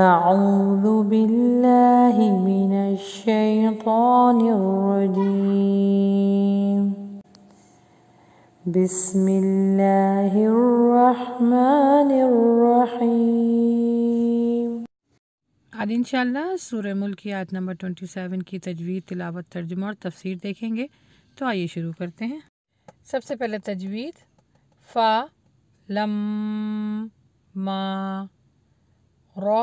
أعوذ بالله من الشيطان الرجيم بسم الله الرحمن الرحيم आज इंशाल्लाह सूरह मुल्क की आयत नंबर 27 की तजवीद तिलावत तर्जुमा और तफसीर देखेंगे तो आइए शुरू करते हैं सबसे पहले तजवीद फ़ा लम मा रा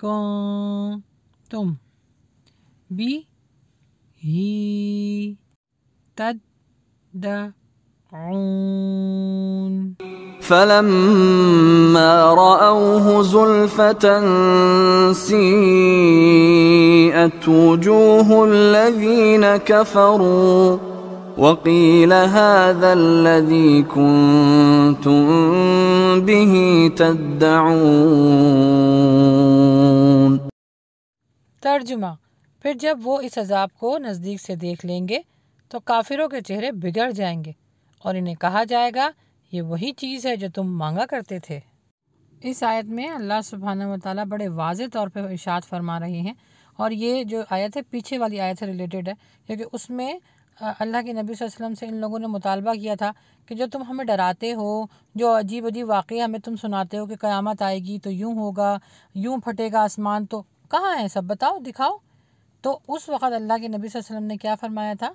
كنتم به تدعون فلما رأوه زلفة سيئت وجوه الذين كفروا وقيل هذا الذي كنتم به تدعون तर्जुमा फिर जब वो इस अजाब को नज़दीक से देख लेंगे तो काफिरों के चेहरे बिगड़ जाएंगे और इन्हें कहा जाएगा ये वही चीज़ है जो तुम मांगा करते थे इस आयत में अल्लाह सुबहाना वाली बड़े वाज तौर पर इशात फरमा रहे हैं और ये जो आयत है पीछे वाली आयत से रिलेटेड है क्योंकि उसमें अल्लाह के नबी वसल्लम से इन लोगों ने मुतालबा किया था कि जो तुम हमें डराते हो जो अजीब अजीब वाक़ हमें तुम सुनाते हो कि क़यामत आएगी तो यूँ होगा यूँ फटेगा आसमान तो कहाँ है सब बताओ दिखाओ तो उस वक़्त अल्लाह के नबी वसल्लम ने क्या फ़रमाया था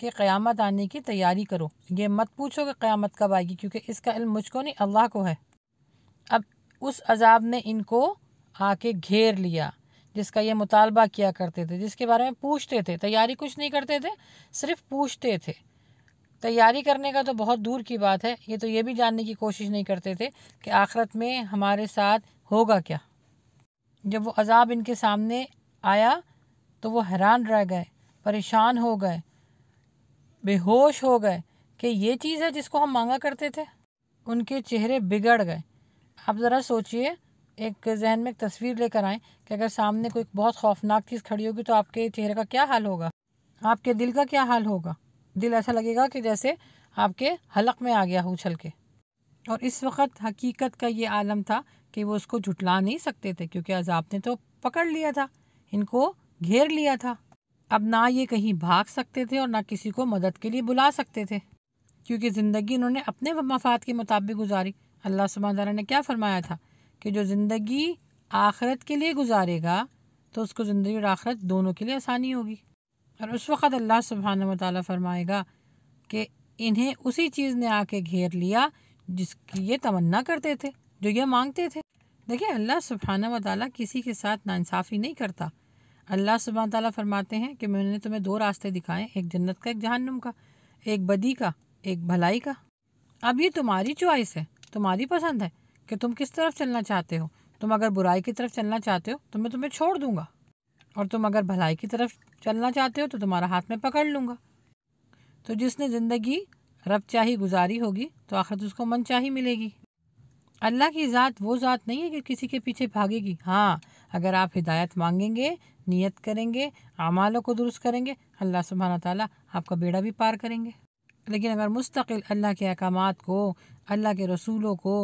कि क़यामत आने की तैयारी करो ये मत पूछो कि क़यामत कब आएगी क्योंकि इसका इल मुझको नहीं अल्लाह को है अब उस अजाब ने इनको आके घेर लिया जिसका ये मुतालबा किया करते थे जिसके बारे में पूछते थे तैयारी कुछ नहीं करते थे सिर्फ पूछते थे तैयारी करने का तो बहुत दूर की बात है ये तो ये भी जानने की कोशिश नहीं करते थे कि आखरत में हमारे साथ होगा क्या जब वो अजाब इनके सामने आया तो वो हैरान रह गए परेशान हो गए बेहोश हो गए कि ये चीज़ है जिसको हम मांगा करते थे उनके चेहरे बिगड़ गए आप ज़रा सोचिए एक जहन में एक तस्वीर लेकर आएँ कि अगर सामने कोई बहुत खौफनाक चीज़ खड़ी होगी तो आपके चेहरे का क्या हाल होगा आपके दिल का क्या हाल होगा दिल ऐसा लगेगा कि जैसे आपके हलक में आ गया उछल के और इस वक्त हकीकत का ये आलम था कि वो उसको झुटला नहीं सकते थे क्योंकि अजाब ने तो पकड़ लिया था इनको घेर लिया था अब ना ये कहीं भाग सकते थे और ना किसी को मदद के लिए बुला सकते थे क्योंकि ज़िंदगी उन्होंने अपने मफाद के मुताबिक गुजारी अल्लाह सुबह ने क्या फरमाया था कि जो ज़िंदगी आखरत के लिए गुजारेगा तो उसको ज़िंदगी और आखरत दोनों के लिए आसानी होगी और उस वक़्त अल्लाह सुबहान वाली फरमाएगा कि इन्हें उसी चीज़ ने आके घेर लिया जिसकी ये तमन्ना करते थे जो ये मांगते थे देखिए अल्लाह सुबहाना वाली किसी के साथ नाानसाफ़ी नहीं करता अल्लाह सुबहान ताली फरमाते हैं कि मैंने तुम्हें दो रास्ते दिखाए एक जन्नत का एक जहन्नुम का एक बदी का एक भलाई का अब ये तुम्हारी चॉइस है तुम्हारी पसंद है कि तुम किस तरफ चलना चाहते हो तुम अगर बुराई की तरफ चलना चाहते हो तो मैं तुम्हें छोड़ दूंगा और तुम अगर भलाई की तरफ चलना चाहते हो तो तुम्हारा हाथ में पकड़ लूँगा तो जिसने ज़िंदगी रब चाही गुजारी होगी तो आखिरत उसको मन चाही मिलेगी अल्लाह की ज़ात वो ज़ात नहीं है कि किसी के पीछे भागेगी हाँ अगर आप हिदायत मांगेंगे नियत करेंगे अमालों को दुरुस्त करेंगे अल्लाह सुबहाना ताली आपका बेड़ा भी पार करेंगे लेकिन अगर मुस्तकिल अल्लाह के अहकाम को अल्लाह के रसूलों को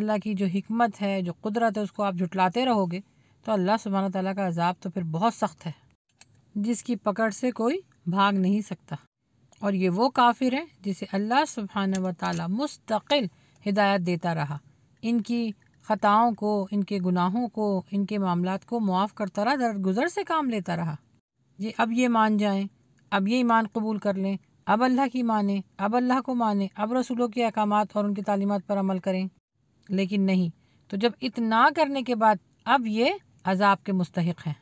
अल्लाह की जो हमत है जो कुदरत है उसको आप जुटलाते रहोगे तो अल्लाह सुबहाना तला का अजाब तो फिर बहुत सख्त है जिसकी पकड़ से कोई भाग नहीं सकता और ये वो काफिर है जिसे अल्लाह सुबहान व ताली मुस्तकिल हिदायत देता रहा इनकी ख़ताओं को इनके गुनाहों को इनके मामला को मुआफ़ करता रहा दर गुजर से काम लेता रहा ये अब ये मान जाएँ अब ये ईमान कबूल कर लें अब अल्लाह की माने अब अल्लाह को माने अब रसूलों के अहकाम और उनकी तालीमत पर अमल करें लेकिन नहीं तो जब इतना करने के बाद अब ये अजाब के मुस्तक हैं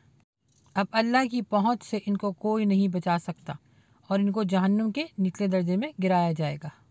अब अल्लाह की पहुँच से इनको कोई नहीं बचा सकता और इनको जहन्नुम के निचले दर्जे में गिराया जाएगा